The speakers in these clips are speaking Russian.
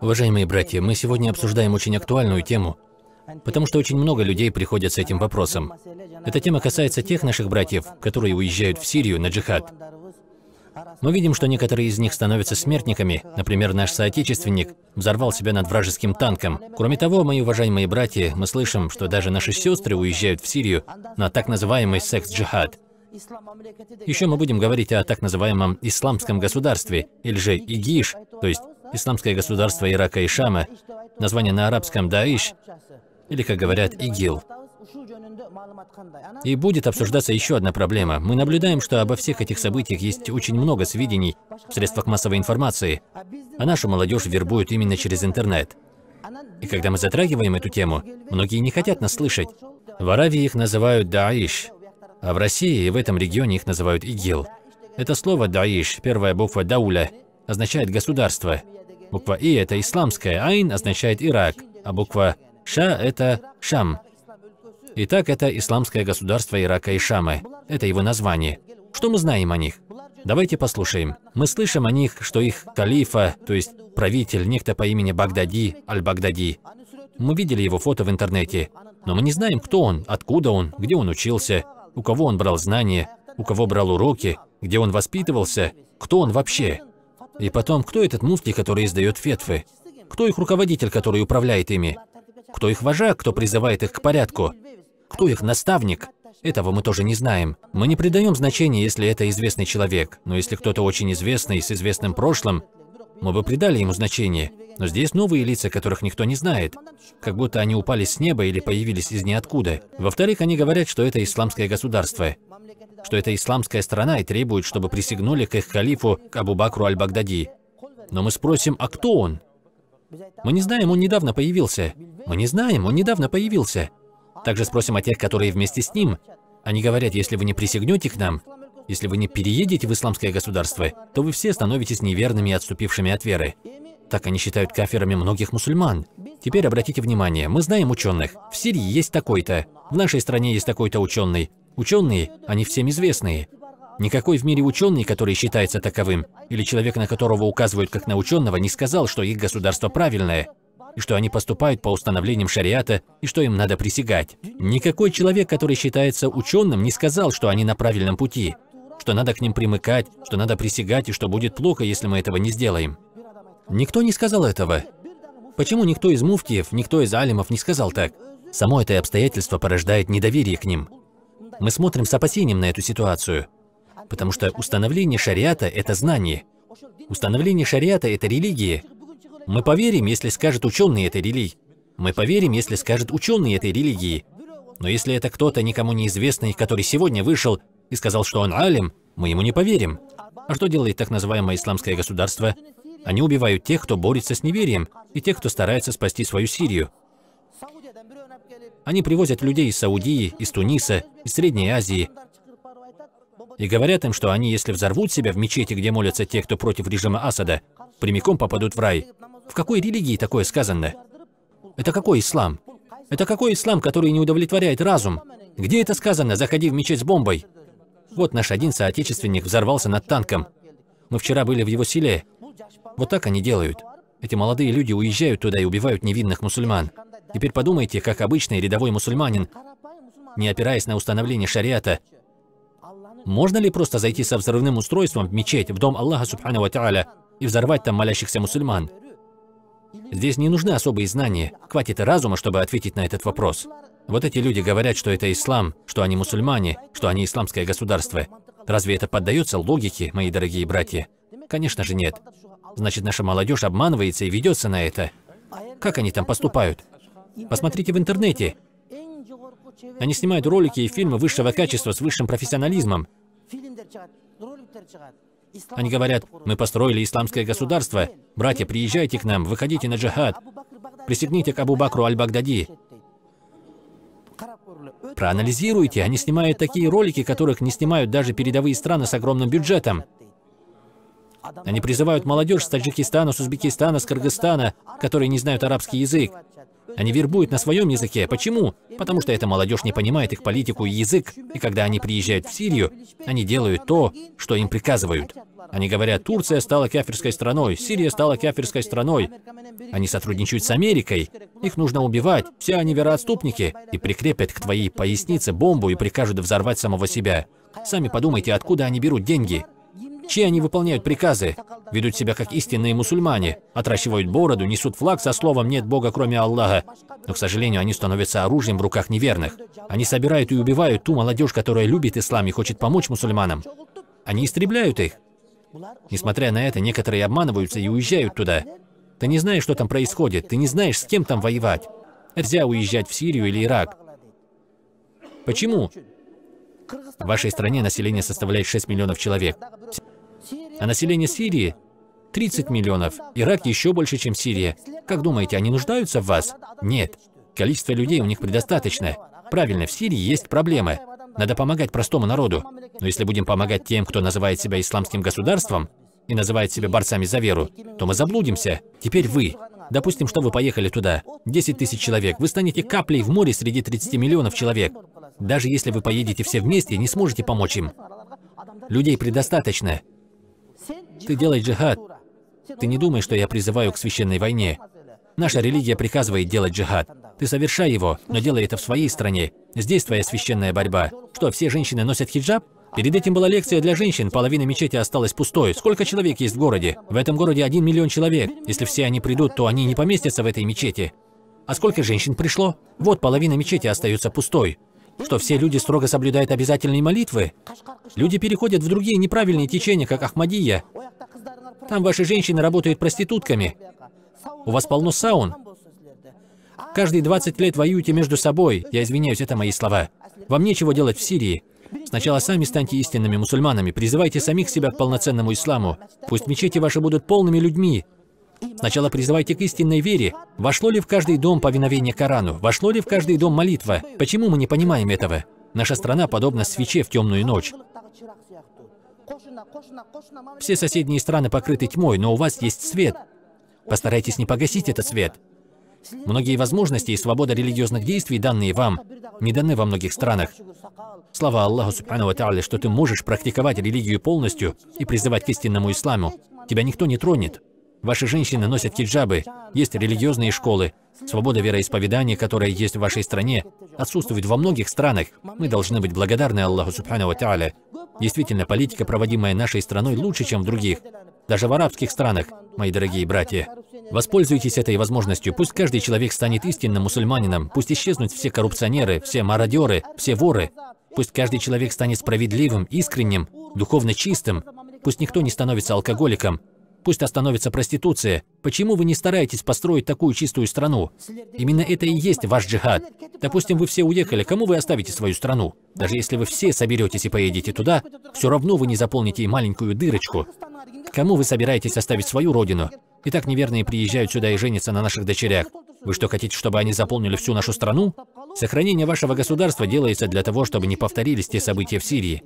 Уважаемые братья, мы сегодня обсуждаем очень актуальную тему, потому что очень много людей приходят с этим вопросом. Эта тема касается тех наших братьев, которые уезжают в Сирию на джихад. Мы видим, что некоторые из них становятся смертниками, например, наш соотечественник взорвал себя над вражеским танком. Кроме того, мои уважаемые братья, мы слышим, что даже наши сестры уезжают в Сирию на так называемый секс-джихад. Еще мы будем говорить о так называемом исламском государстве, или же ИГИШ, то есть Исламское государство Ирака и Шама, название на арабском «Даиш», или, как говорят, «Игил». И будет обсуждаться еще одна проблема. Мы наблюдаем, что обо всех этих событиях есть очень много сведений в средствах массовой информации, а нашу молодежь вербуют именно через интернет. И когда мы затрагиваем эту тему, многие не хотят нас слышать. В Аравии их называют «Даиш», а в России и в этом регионе их называют «Игил». Это слово «Даиш», первая буква «Дауля», означает «государство». Буква И – это исламская, Айн означает Ирак, а буква Ша – это Шам. Итак, это исламское государство Ирака и Шамы. Это его название. Что мы знаем о них? Давайте послушаем. Мы слышим о них, что их калифа, то есть правитель, некто по имени Багдади, Аль-Багдади. Мы видели его фото в интернете, но мы не знаем, кто он, откуда он, где он учился, у кого он брал знания, у кого брал уроки, где он воспитывался, кто он вообще. И потом, кто этот мусли, который издает фетвы? Кто их руководитель, который управляет ими? Кто их вожак, кто призывает их к порядку? Кто их наставник? Этого мы тоже не знаем. Мы не придаем значения, если это известный человек, но если кто-то очень известный с известным прошлым, мы бы придали ему значение. Но здесь новые лица, которых никто не знает. Как будто они упали с неба или появились из ниоткуда. Во-вторых, они говорят, что это исламское государство. Что это исламская страна и требуют, чтобы присягнули к их халифу к Абу-Бакру аль-Багдади. Но мы спросим, а кто он? Мы не знаем, он недавно появился. Мы не знаем, он недавно появился. Также спросим о тех, которые вместе с ним. Они говорят, если вы не присягнете к нам, если вы не переедете в исламское государство, то вы все становитесь неверными и отступившими от веры. Так они считают кафирами многих мусульман. Теперь обратите внимание, мы знаем ученых. В Сирии есть такой-то, в нашей стране есть такой-то ученый. Ученые, они всем известные. Никакой в мире ученый, который считается таковым, или человек, на которого указывают как на ученого, не сказал, что их государство правильное, и что они поступают по установлениям шариата, и что им надо присягать. Никакой человек, который считается ученым, не сказал, что они на правильном пути, что надо к ним примыкать, что надо присягать, и что будет плохо, если мы этого не сделаем. Никто не сказал этого. Почему никто из муфтиев, никто из алимов не сказал так? Само это обстоятельство порождает недоверие к ним. Мы смотрим с опасением на эту ситуацию, потому что установление шариата – это знание. Установление шариата – это религия. Мы поверим, если скажет ученый этой религии. Мы поверим, если скажет ученый этой религии. Но если это кто-то никому неизвестный, который сегодня вышел и сказал, что он алим, мы ему не поверим. А что делает так называемое исламское государство? Они убивают тех, кто борется с неверием, и тех, кто старается спасти свою Сирию. Они привозят людей из Саудии, из Туниса, из Средней Азии. И говорят им, что они, если взорвут себя в мечети, где молятся те, кто против режима Асада, прямиком попадут в рай. В какой религии такое сказано? Это какой ислам? Это какой ислам, который не удовлетворяет разум? Где это сказано «заходи в мечеть с бомбой»? Вот наш один соотечественник взорвался над танком. Мы вчера были в его селе. Вот так они делают. Эти молодые люди уезжают туда и убивают невинных мусульман. Теперь подумайте, как обычный рядовой мусульманин, не опираясь на установление шариата, можно ли просто зайти со взрывным устройством в мечеть, в дом Аллаха Субхану Тааля и взорвать там молящихся мусульман? Здесь не нужны особые знания, хватит разума, чтобы ответить на этот вопрос. Вот эти люди говорят, что это ислам, что они мусульмане, что они исламское государство. Разве это поддается логике, мои дорогие братья? Конечно же нет. Значит, наша молодежь обманывается и ведется на это. Как они там поступают? Посмотрите в интернете. Они снимают ролики и фильмы высшего качества с высшим профессионализмом. Они говорят, мы построили исламское государство. Братья, приезжайте к нам, выходите на джихад. Присягните к Абу Бакру Аль-Багдади. Проанализируйте, они снимают такие ролики, которых не снимают даже передовые страны с огромным бюджетом. Они призывают молодежь с Таджикистана, с Узбекистана, с Кыргызстана, которые не знают арабский язык. Они вербуют на своем языке. Почему? Потому что эта молодежь не понимает их политику и язык, и когда они приезжают в Сирию, они делают то, что им приказывают. Они говорят, Турция стала кафирской страной, Сирия стала кафирской страной. Они сотрудничают с Америкой. Их нужно убивать, все они вероотступники, и прикрепят к твоей пояснице бомбу и прикажут взорвать самого себя. Сами подумайте, откуда они берут деньги чьи они выполняют приказы, ведут себя как истинные мусульмане, отращивают бороду, несут флаг со словом «нет Бога, кроме Аллаха». Но, к сожалению, они становятся оружием в руках неверных. Они собирают и убивают ту молодежь, которая любит ислам и хочет помочь мусульманам. Они истребляют их. Несмотря на это, некоторые обманываются и уезжают туда. Ты не знаешь, что там происходит, ты не знаешь, с кем там воевать. Нельзя уезжать в Сирию или Ирак. Почему? В вашей стране население составляет 6 миллионов человек а население Сирии 30 миллионов. Ирак еще больше, чем Сирия. Как думаете, они нуждаются в вас? Нет. Количество людей у них предостаточно. Правильно, в Сирии есть проблемы. Надо помогать простому народу. Но если будем помогать тем, кто называет себя исламским государством и называет себя борцами за веру, то мы заблудимся. Теперь вы. Допустим, что вы поехали туда. 10 тысяч человек. Вы станете каплей в море среди 30 миллионов человек. Даже если вы поедете все вместе, не сможете помочь им. Людей предостаточно. Ты делаешь джихад. Ты не думай, что я призываю к священной войне. Наша религия приказывает делать джихад. Ты совершай его, но делай это в своей стране. Здесь твоя священная борьба. Что, все женщины носят хиджаб? Перед этим была лекция для женщин, половина мечети осталась пустой. Сколько человек есть в городе? В этом городе один миллион человек. Если все они придут, то они не поместятся в этой мечети. А сколько женщин пришло? Вот половина мечети остается пустой что все люди строго соблюдают обязательные молитвы. Люди переходят в другие неправильные течения, как Ахмадия. Там ваши женщины работают проститутками. У вас полно саун. Каждые 20 лет воюете между собой. Я извиняюсь, это мои слова. Вам нечего делать в Сирии. Сначала сами станьте истинными мусульманами, призывайте самих себя к полноценному исламу. Пусть мечети ваши будут полными людьми, Сначала призывайте к истинной вере. Вошло ли в каждый дом повиновение Корану? Вошло ли в каждый дом молитва? Почему мы не понимаем этого? Наша страна подобна свече в темную ночь. Все соседние страны покрыты тьмой, но у вас есть свет. Постарайтесь не погасить этот свет. Многие возможности и свобода религиозных действий, данные вам, не даны во многих странах. Слава Аллаху Субхану Тааля, что ты можешь практиковать религию полностью и призывать к истинному исламу. Тебя никто не тронет. Ваши женщины носят хиджабы, есть религиозные школы, свобода вероисповедания, которая есть в вашей стране, отсутствует во многих странах. Мы должны быть благодарны Аллаху Субхану ТААле. Действительно, политика, проводимая нашей страной, лучше, чем в других. Даже в арабских странах, мои дорогие братья. Воспользуйтесь этой возможностью. Пусть каждый человек станет истинным мусульманином. Пусть исчезнут все коррупционеры, все мародеры, все воры. Пусть каждый человек станет справедливым, искренним, духовно чистым. Пусть никто не становится алкоголиком, Пусть остановится проституция. Почему вы не стараетесь построить такую чистую страну? Именно это и есть ваш джихад. Допустим, вы все уехали, кому вы оставите свою страну? Даже если вы все соберетесь и поедете туда, все равно вы не заполните и маленькую дырочку. Кому вы собираетесь оставить свою родину? И так неверные приезжают сюда и женятся на наших дочерях. Вы что, хотите, чтобы они заполнили всю нашу страну? Сохранение вашего государства делается для того, чтобы не повторились те события в Сирии.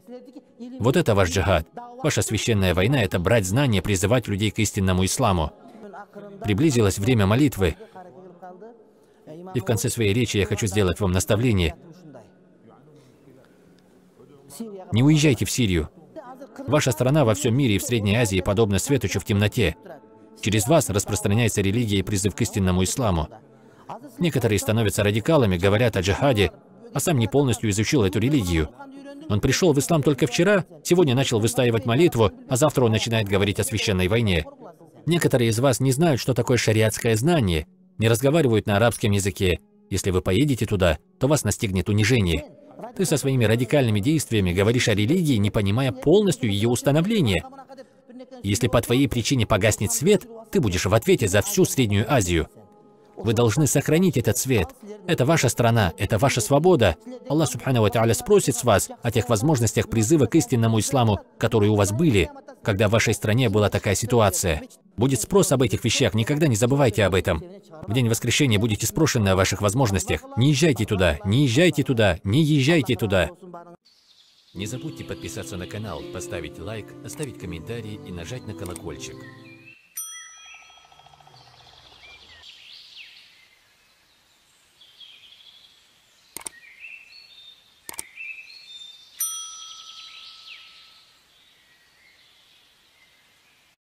Вот это ваш джихад. Ваша священная война – это брать знания, призывать людей к истинному исламу. Приблизилось время молитвы. И в конце своей речи я хочу сделать вам наставление. Не уезжайте в Сирию. Ваша страна во всем мире и в Средней Азии подобна светочу в темноте. Через вас распространяется религия и призыв к истинному исламу. Некоторые становятся радикалами, говорят о джихаде, а сам не полностью изучил эту религию. Он пришел в ислам только вчера, сегодня начал выстаивать молитву, а завтра он начинает говорить о священной войне. Некоторые из вас не знают, что такое шариатское знание, не разговаривают на арабском языке. Если вы поедете туда, то вас настигнет унижение. Ты со своими радикальными действиями говоришь о религии, не понимая полностью ее установления. Если по твоей причине погаснет свет, ты будешь в ответе за всю Среднюю Азию. Вы должны сохранить этот свет. Это ваша страна, это ваша свобода. Аллах Субхану Тааля спросит с вас о тех возможностях призыва к истинному исламу, которые у вас были, когда в вашей стране была такая ситуация. Будет спрос об этих вещах, никогда не забывайте об этом. В день воскрешения будете спрошены о ваших возможностях. Не езжайте туда, не езжайте туда, не езжайте туда. Не забудьте подписаться на канал, поставить лайк, оставить комментарий и нажать на колокольчик.